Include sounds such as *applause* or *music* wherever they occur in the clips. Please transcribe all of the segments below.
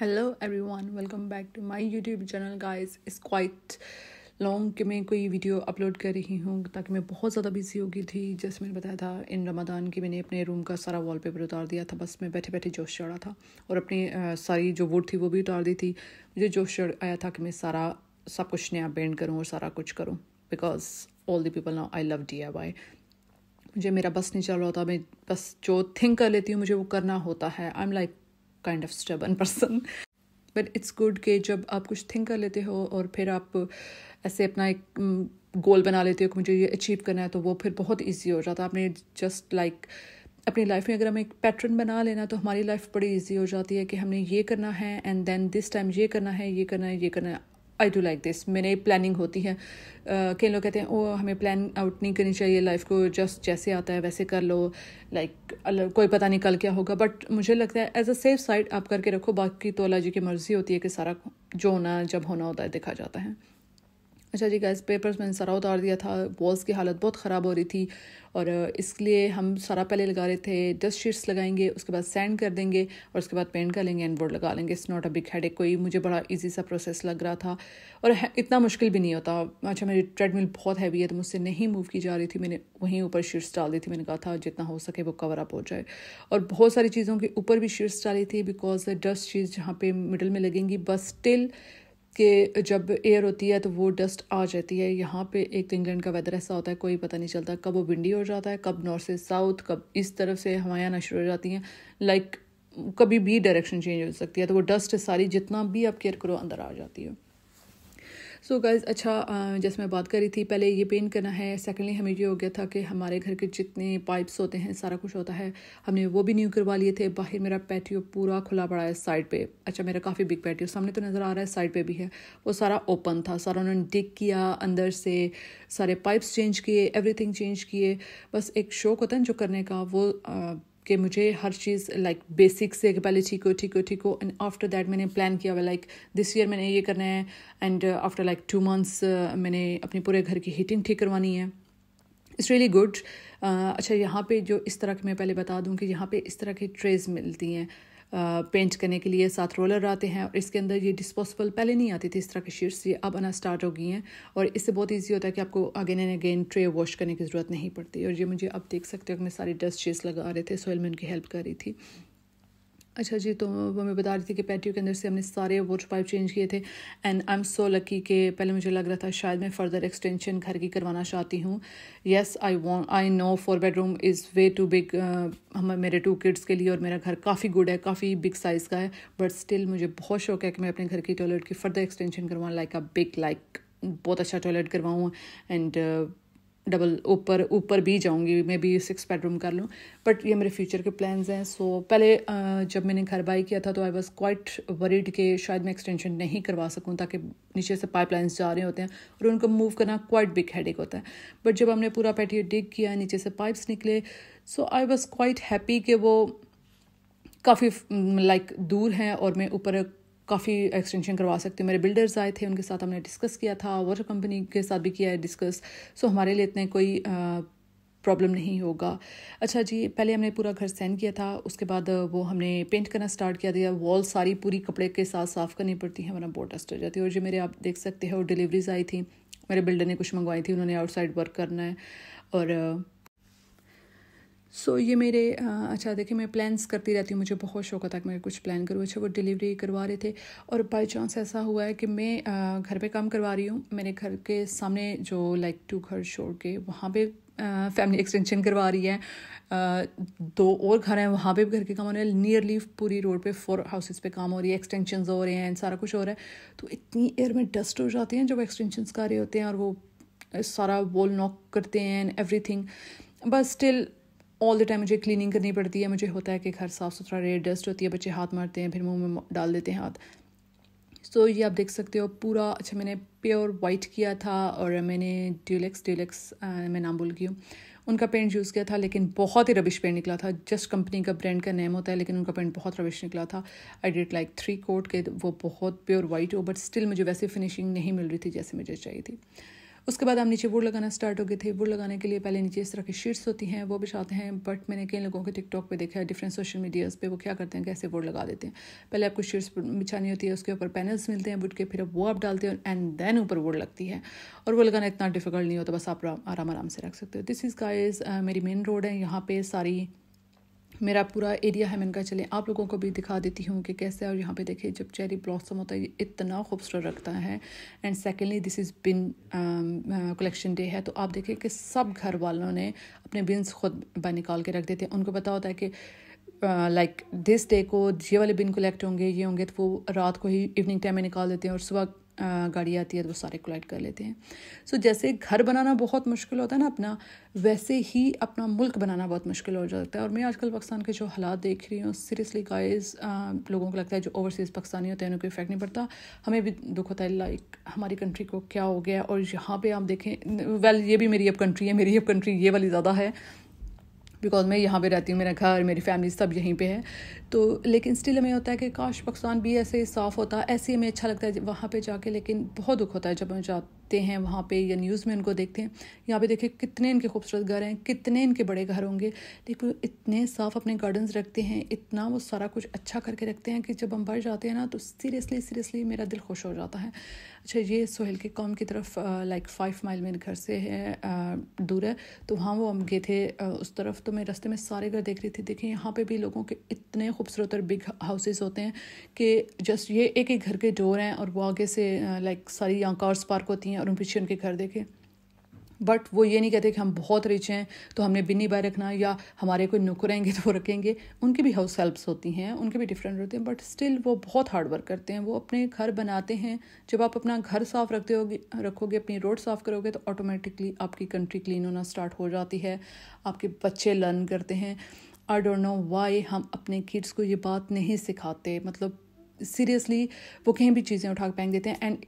hello everyone welcome back to my YouTube channel guys is quite long कि मैं कोई video upload कर रही हूँ ताकि मैं बहुत ज़्यादा बिजी हो गई थी जैसे मैंने बताया था इन रमादान की मैंने अपने रूम का सारा वॉलपेपर उतार दिया था बस मैं बैठे बैठे जोश चढ़ा था और अपनी आ, सारी जो वुड थी वो भी उतार दी थी मुझे जोश चढ़ आया था कि मैं सारा सब कुछ नया पेंट करूँ और सारा कुछ करूँ because all the people now I love D I मुझे मेरा बस नहीं चल रहा था मैं बस जो थिंक कर लेती हूँ मुझे वो करना होता है I am like kind of stubborn person but it's good कि जब आप कुछ थिंक कर लेते हो और फिर आप ऐसे अपना एक गोल बना लेते हो कि मुझे ये अचीव करना है तो वो फिर बहुत ईजी हो जाता है आपने जस्ट लाइक like, अपनी लाइफ में अगर हमें एक पैटर्न बना लेना तो हमारी लाइफ बड़ी ईजी हो जाती है कि हमने ये करना है एंड देन दिस टाइम ये करना है ये करना है ये करना है आई डू लाइक दिस मेरे प्लानिंग होती है कई लोग कहते हैं ओ हमें प्लान आउट नहीं करनी चाहिए लाइफ को जस्ट जैसे आता है वैसे कर लो लाइक like, कोई पता नहीं कल क्या होगा बट मुझे लगता है एज अ सेफ साइड आप करके रखो बाकी तो अला जी की मर्ज़ी होती है कि सारा जो होना जब होना होता है देखा जाता है अच्छा जी गैस पेपर्स मैंने सारा उतार दिया था वॉल्स की हालत बहुत ख़राब हो रही थी और uh, इसलिए हम सारा पहले लगा रहे थे डस्ट शीट्स लगाएंगे उसके बाद सैंड कर देंगे और उसके बाद पेंट कर लेंगे एंड बोर्ड लगा लेंगे इस नॉट अ बिग हेड कोई मुझे बड़ा इजी सा प्रोसेस लग रहा था और इतना मुश्किल भी नहीं होता अच्छा मेरी ट्रेडमिल बहुत हैवी है तो मुझसे नहीं मूव की जा रही थी मैंने वहीं ऊपर शीट्स डाल दी थी मैंने कहा था जितना हो सके वो कवर अप हो जाए और बहुत सारी चीज़ों के ऊपर भी शीट्स डाली थी बिकॉज डस्ट शीट्स जहाँ पे मिडल में लगेंगी बस स्टिल कि जब एयर होती है तो वो डस्ट आ जाती है यहाँ पे एक तो इंग्लैंड का वेदर ऐसा होता है कोई पता नहीं चलता कब वो विंडी हो जाता है कब नॉर्थ से साउथ कब इस तरफ से हवाएं आना शुरू हो जाती हैं लाइक कभी भी डायरेक्शन चेंज हो सकती है तो वो डस्ट सारी जितना भी आप केयर करो अंदर आ जाती है सो so गाइज अच्छा जैसे मैं बात करी थी पहले ये पेंट करना है सेकेंडली हमें ये हो गया था कि हमारे घर के जितने पाइप्स होते हैं सारा कुछ होता है हमने वो भी न्यू करवा लिए थे बाहर मेरा पैटियो पूरा खुला पड़ा है साइड पे अच्छा मेरा काफ़ी बिग पैटियो सामने तो नज़र आ रहा है साइड पे भी है वो सारा ओपन था सारा उन्होंने डिग किया अंदर से सारे पाइप्स चेंज किए एवरीथिंग चेंज किए बस एक शौक होता है जो करने का वो कि मुझे हर चीज़ लाइक बेसिक से कि पहले ठीक हो ठीक हो ठीक हो एंड आफ्टर दैट मैंने प्लान किया हुआ लाइक दिस ईयर मैंने ये करना है and after like two months मैंने अपने पूरे घर की हीटिंग ठीक करवानी है इट्स रियली गुड अच्छा यहाँ पे जो इस तरह के मैं पहले बता दूँ कि यहाँ पे इस तरह की ट्रेज मिलती हैं पेंट करने के लिए सात रोलर आते हैं और इसके अंदर ये डिस्पोजेबल पहले नहीं आती थी इस तरह की शीट्स ये अब आना स्टार्ट हो गई हैं और इससे बहुत ईजी होता है कि आपको again and again tray wash करने की ज़रूरत नहीं पड़ती और ये मुझे अब देख सकते हो कि मैं सारी डस्ट शीट्स लगा रहे थे सोयल में उनकी हेल्प कर रही थी अच्छा जी तो वो मैं बता रही थी कि पैटियो के अंदर से हमने सारे वोट पाइप चेंज किए थे and I am so lucky कि पहले मुझे लग रहा था शायद मैं फ़र्दर एक्सटेंशन घर की करवाना चाहती हूँ yes I want I no four bedroom is way too big हम मेरे टू किड्स के लिए और मेरा घर काफ़ी गुड है काफ़ी बिग साइज़ का है बट स्टिल मुझे बहुत शौक है कि मैं अपने घर की टॉयलेट की फ़र्दर एक्सटेंशन करवाऊँ लाइक अ बिग लाइक बहुत अच्छा टॉयलेट करवाऊँ एंड डबल ऊपर ऊपर भी जाऊंगी मे बी सिक्स बेडरूम कर लूँ बट ये मेरे फ्यूचर के प्लान्स हैं सो so, पहले जब मैंने घर बाई किया था तो आई वॉज क्वाइट वरीड के शायद मैं एक्सटेंशन नहीं करवा सकूँ ताकि नीचे से पाइप लाइन्स जा रहे होते हैं और उनको मूव करना क्वाइट बिग हेडेक होता है बट जब हमने पूरा पैटियो डिग किया नीचे से पाइप्स निकले so I was quite happy कि वो काफ़ी लाइक like, दूर हैं और मैं ऊपर काफ़ी एक्सटेंशन करवा सकते हो मेरे बिल्डर्स आए थे उनके साथ हमने डिस्कस किया था वाटर कंपनी के साथ भी किया है डिस्कस सो हमारे लिए इतने कोई प्रॉब्लम नहीं होगा अच्छा जी पहले हमने पूरा घर सेंड किया था उसके बाद वो हमने पेंट करना स्टार्ट किया दिया वॉल सारी पूरी कपड़े के साथ साफ़ करनी पड़ती है हमारा बहुत डस्ट हो जाती है और जो मेरे आप देख सकते हैं और डिलीवरीज आई थी मेरे बिल्डर ने कुछ मंगवाई थी उन्होंने आउटसाइड वर्क करना है और सो so, ये मेरे अच्छा देखिए मैं प्लान्स करती रहती हूँ मुझे बहुत शौक होता है कि मैं कुछ प्लान करूँ अच्छा वो डिलीवरी करवा रहे थे और बाय चांस ऐसा हुआ है कि मैं घर पे काम करवा रही हूँ मेरे घर के सामने जो लाइक टू घर छोड़ के वहाँ पे फैमिली एक्सटेंशन करवा रही है दो और घर हैं वहाँ पे भी घर के काम हो रहे हैं नियरली पूरी रोड पे फोर हाउसेस पे काम हो रही है एक्सटेंशन हो रहे हैं सारा कुछ हो रहा है तो इतनी एयर में डस्ट हो जाती हैं जब एक्सटेंशन कर रहे होते हैं और वो सारा वॉल नॉक करते हैं everything but still all the time मुझे क्लीनिंग करनी पड़ती है मुझे होता है कि घर साफ़ सुथरा रहे डस्ट होती है बच्चे हाथ मारते हैं फिर मुंह में डाल देते हैं हाथ सो so, ये आप देख सकते हो पूरा अच्छा मैंने प्योर वाइट किया था और मैंने ड्यूलेक्स ड्यूलेक्स मैं नाम भूल गई हूँ उनका पेंट यूज़ किया था लेकिन बहुत ही रबिश पेंट निकला था जस्ट कंपनी का ब्रांड का नेम होता है लेकिन उनका पेंट बहुत रबिश निकला था I did like three coat के वो बहुत प्योर वाइट हो बट स्टिल मुझे वैसे फिनिशिंग नहीं मिल रही थी जैसे मुझे चाहिए थी उसके बाद हम नीचे वुड लगाना स्टार्ट हो गए थे वुड लगाने के लिए पहले नीचे इस तरह की शीट्स होती हैं वो बिछाते हैं बट मैंने कई लोगों के टिकटॉक पे देखा है डिफरेंट सोशल मीडियाज़ पे वो क्या करते हैं कैसे वुड लगा देते हैं पहले आपको शीट्स बिछानी होती है उसके ऊपर पैनल्स मिलते हैं वुड के फिर वो आप डालते हैं एंड देन ऊपर वुड लगती है और वो लगाना इतना डिफिकल्ट नहीं होता बस आप आराम आराम से रख सकते हो दिस इज़ गाइज मेरी मेन रोड है यहाँ पर सारी मेरा पूरा एरिया है मैंने कहा चले आप लोगों को भी दिखा देती हूँ कि कैसे और यहाँ पे देखिए जब चेरी ब्लॉसम होता है इतना खूबसूरत रखता है and secondly this is bin collection day है तो आप देखिए कि सब घर वालों ने अपने बिन्स खुद बाहर निकाल के रख देते हैं उनको पता होता है कि लाइक दिस डे को ये वाले बिन कलेक्ट होंगे ये होंगे तो वो रात को ही इवनिंग टाइम में निकाल देते हैं और सुबह गाड़ी आती है तो वो सारे कलेक्ट कर लेते हैं सो so, जैसे घर बनाना बहुत मुश्किल होता है ना अपना वैसे ही अपना मुल्क बनाना बहुत मुश्किल हो जाता है और मैं आजकल पाकिस्तान के जो हालात देख रही हूँ सीरियसली गाइस लोगों को लगता है जो ओवरसीज़ पाकिस्तानी होते हैं उनको इफेक्ट नहीं पड़ता हमें भी दुख होता है लाइक हमारी कंट्री को क्या हो गया और यहाँ पर आप देखें वेल well, ये भी मेरी अब कंट्री है मेरी अब कंट्री ये वाली ज़्यादा है बिकॉज मैं यहाँ पे रहती हूँ मेरा घर मेरी फैमिली सब यहीं पे है तो लेकिन स्टिल हमें होता है कि काश पाकिस्तान भी ऐसे साफ़ होता ऐसे ही हमें अच्छा लगता है वहाँ पे जाके लेकिन बहुत दुख होता है जब हम जा देखते हैं वहाँ पे या न्यूज़ में इनको देखते हैं यहाँ पे देखिए कितने इनके खूबसूरत घर हैं कितने इनके बड़े घर होंगे लेकिन इतने साफ़ अपने गार्डन्स रखते हैं इतना वो सारा कुछ अच्छा करके रखते हैं कि जब हम बढ़ जाते हैं ना तो सीरियसली सीरियसली मेरा दिल खुश हो जाता है अच्छा ये सोहेल के कॉम की तरफ लाइक फाइव माइल मेरे घर से है आ, दूर है तो वहाँ वो हम गए थे आ, उस तरफ तो मैं रास्ते में सारे घर देख रही थी देखिए यहाँ पे भी लोगों के इतने खूबसूरत और बिग हाउसेस होते हैं कि जस्ट ये एक एक घर के डोर हैं और वो आगे से लाइक सारी यहाँ कार्स पार्क होती हैं और उन पीछे उनके घर देखें बट वो ये नहीं कहते कि हम बहुत रिच हैं तो हमने बिन्नी बाय रखना या हमारे कोई नुकर तो वो रखेंगे उनकी भी हाउस हेल्प्स होती हैं उनके भी डिफरेंट होते हैं बट स्टिल वो बहुत हार्ड वर्क करते हैं वो अपने घर बनाते हैं जब आप अपना घर साफ रखते हो रखोगे अपनी रोड साफ करोगे तो ऑटोमेटिकली आपकी कंट्री क्लीन होना स्टार्ट हो जाती है आपके बच्चे लर्न करते हैं आई डोंट नो वाई हम अपने किड्स को ये बात नहीं सिखाते मतलब सीरियसली वो कहीं भी चीज़ें उठा के देते हैं एंड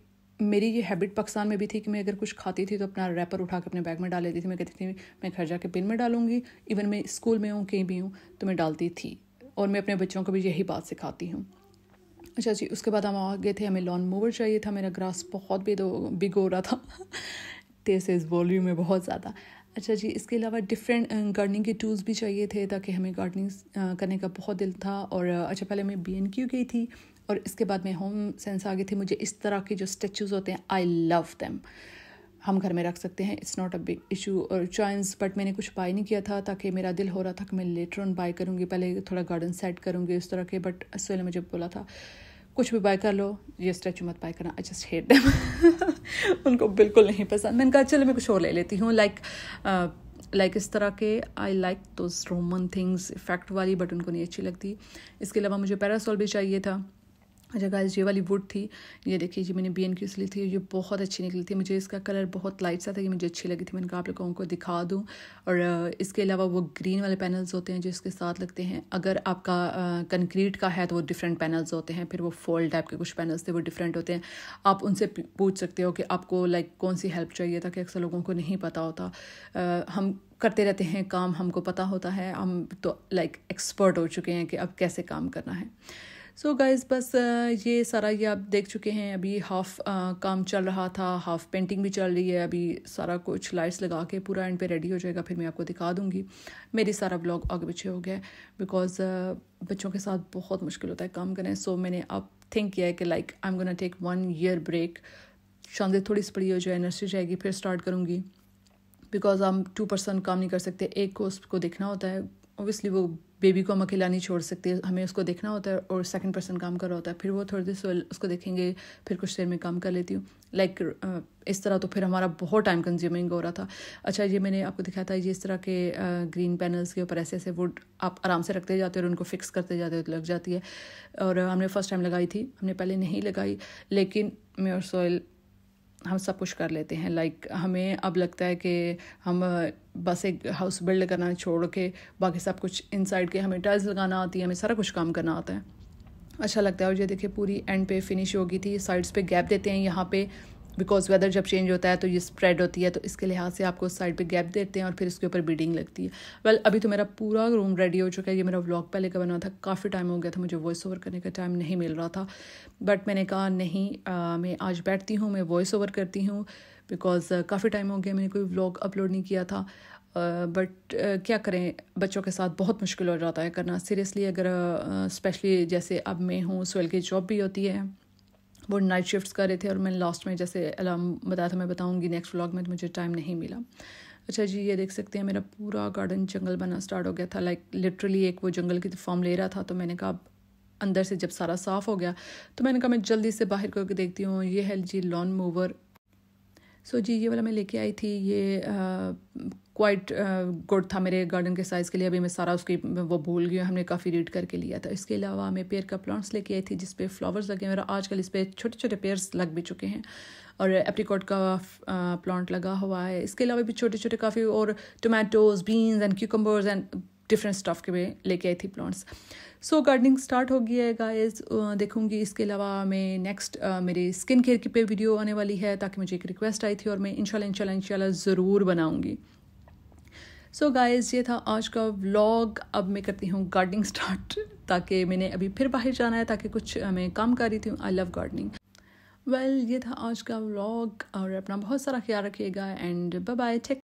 मेरी ये हैबिट पाकिस्तान में भी थी कि मैं अगर कुछ खाती थी तो अपना रैपर उठा के अपने बैग में डाल लेती थी मैं कहती थी मैं घर जाके बिन में डालूंगी इवन मैं स्कूल में हूँ कहीं भी हूँ तो मैं डालती थी और मैं अपने बच्चों को भी यही बात सिखाती हूँ अच्छा जी उसके बाद हम आ गए थे हमें लॉन मोवर चाहिए था मेरा ग्रास बहुत भी बिग हो रहा था तेज तेज वॉल्यूम में बहुत ज़्यादा अच्छा जी इसके अलावा डिफरेंट गार्डनिंग के टूल्स भी चाहिए थे ताकि हमें गार्डनिंग करने का बहुत दिल था और अच्छा पहले मैं बी एन क्यू गई थी और इसके बाद में होम सेंस आ गई थी मुझे इस तरह के जो स्टेचूज़ होते हैं आई लव दैम हम घर में रख सकते हैं it's not a big issue और चॉइंस बट मैंने कुछ बाई नहीं किया था ताकि मेरा दिल हो रहा था कि मैं लेटर ऑन बाय करूँगी पहले थोड़ा गार्डन सेट करूँगी इस तरह के बट असोल ने मुझे बोला था कुछ भी बाय कर लो ये स्टैचू मत बाय करना आई जस्ट हेट देम उनको बिल्कुल नहीं पसंद मैंने कहा चलो मैं कुछ और ले लेती हूँ लाइक लाइक uh, इस तरह के I like those Roman things effect वाली बट उनको नहीं अच्छी लगती इसके अलावा मुझे पैरासोल भी चाहिए था अच्छा गाइस ये वाली वुड थी ये देखिए जी मैंने बी एन क्यूस ली थी ये बहुत अच्छी निकली थी मुझे इसका कलर बहुत लाइट सा था ये मुझे अच्छी लगी थी मैंने कहा आप लोगों को दिखा दूँ और इसके अलावा वो ग्रीन वाले पैनल्स होते हैं जो इसके साथ लगते हैं अगर आपका कंक्रीट का है तो वो डिफरेंट पैनल्स होते हैं फिर वो फोल्ड टाइप के कुछ पैनल्स थे वो डिफरेंट होते हैं आप उनसे पूछ सकते हो कि आपको लाइक कौन सी हेल्प चाहिए था कि अक्सर लोगों को नहीं पता होता हम करते रहते हैं काम हमको पता होता है हम तो लाइक एक्सपर्ट हो चुके हैं कि अब कैसे काम करना है सो so गाइज़ बस ये सारा ये आप देख चुके हैं अभी हाफ काम चल रहा था हाफ पेंटिंग भी चल रही है अभी सारा कुछ लाइट्स लगा के पूरा एंड पे रेडी हो जाएगा फिर मैं आपको दिखा दूँगी मेरी सारा ब्लॉग आगे पीछे हो गया बिकॉज बच्चों के साथ बहुत मुश्किल होता है काम करें सो so, मैंने अब थिंक किया है कि like I am gonna take one year break शांति थोड़ी सी बड़ी हो जाए नर्सरी जाएगी फिर स्टार्ट करूँगी बिकॉज हम टू परसेंट काम नहीं कर सकते एक को उसको देखना होता है ओबियसली वो बेबी को हम अकेला नहीं छोड़ सकते हमें उसको देखना होता है और सेकंड पर्सन काम कर रहा होता है फिर वो थोड़ी देर उसको देखेंगे फिर कुछ देर में काम कर लेती हूँ लाइक like, इस तरह तो फिर हमारा बहुत टाइम कंज्यूमिंग हो रहा था अच्छा ये मैंने आपको दिखाया था ये इस तरह के ग्रीन पैनल्स के ऊपर ऐसे ऐसे वुड आप आराम से रखते जाते हैं और उनको फिक्स करते जाते हो तो लग जाती है और हमने फर्स्ट टाइम लगाई थी हमने पहले नहीं लगाई लेकिन मेयर सॉइल हम सब कुछ कर लेते हैं लाइक like, हमें अब लगता है कि हम बस एक हाउस बिल्ड करना छोड़ के बाकी सब कुछ इनसाइड के हमें टाइल्स लगाना आती है हमें सारा कुछ काम करना आता है अच्छा लगता है और ये देखिए पूरी एंड पे फिनिश होगी थी साइड्स पे गैप देते हैं यहाँ पे बिकॉज वेदर जब चेंज होता है तो ये स्प्रेड होती है तो इसके लिहाज से आपको उस साइड पे गैप देते हैं और फिर इसके ऊपर बीडिंग लगती है वेल well, अभी तो मेरा पूरा रूम रेडी हो चुका है ये मेरा व्लॉग पहले का बना था काफ़ी टाइम हो गया था मुझे वॉइस ओवर करने का टाइम नहीं मिल रहा था बट मैंने कहा नहीं आ, मैं आज बैठती हूँ मैं वॉइस ओवर करती हूँ बिकॉज काफ़ी टाइम हो गया मैंने कोई व्लॉग अपलोड नहीं किया था बट uh, uh, क्या करें बच्चों के साथ बहुत मुश्किल हो जाता है करना सीरियसली अगर स्पेशली uh, जैसे अब मैं हूँ सोएल की जॉब भी होती है वो नाइट शिफ्ट्स कर रहे थे और मैंने लास्ट में जैसे अलार्म बताया था मैं बताऊँगी नेक्स्ट व्लॉग में तो मुझे टाइम नहीं मिला अच्छा जी ये देख सकते हैं मेरा पूरा गार्डन जंगल बना स्टार्ट हो गया था लाइक लिटरली एक वो जंगल की फॉर्म ले रहा था तो मैंने कहा अंदर से जब सारा साफ़ हो गया तो मैंने कहा मैं जल्दी से बाहर करके देखती हूँ ये है जी लॉन मूवर सो so, जी ये वाला मैं लेके आई थी ये क्वाइट गुड uh, था मेरे गार्डन के साइज़ के लिए अभी मैं सारा उसकी वो भूल गई हमने काफ़ी रीड करके लिया था इसके अलावा मैं पेयर का प्लांट्स लेके आई थी जिस पे फ्लावर्स लगे और आजकल इस पर छोटे छोटे पेयर्स लग भी चुके हैं और एप्रीकॉट का प्लांट uh, लगा हुआ है इसके अलावा भी छोटे छोटे काफ़ी और tomatoes beans and cucumbers and different stuff के भी लेके आई थी प्लांट्स सो गार्डनिंग स्टार्ट हो गई है गाइस देखूंगी इसके अलावा मैं नेक्स्ट मेरी स्किन केयर की पे वीडियो आने वाली है ताकि मुझे एक रिक्वेस्ट आई थी और मैं इंशाल्लाह इंशाल्लाह इंशाल्लाह ज़रूर बनाऊंगी सो so गाइस ये था आज का व्लॉग अब मैं करती हूँ गार्डनिंग स्टार्ट *laughs* ताकि मैंने अभी फिर बाहर जाना है ताकि कुछ मैं काम कर रही थी आई लव गार्डनिंग वेल ये था आज का व्लॉग और अपना बहुत सारा ख्याल रखिएगा एंड बाय बाय टेक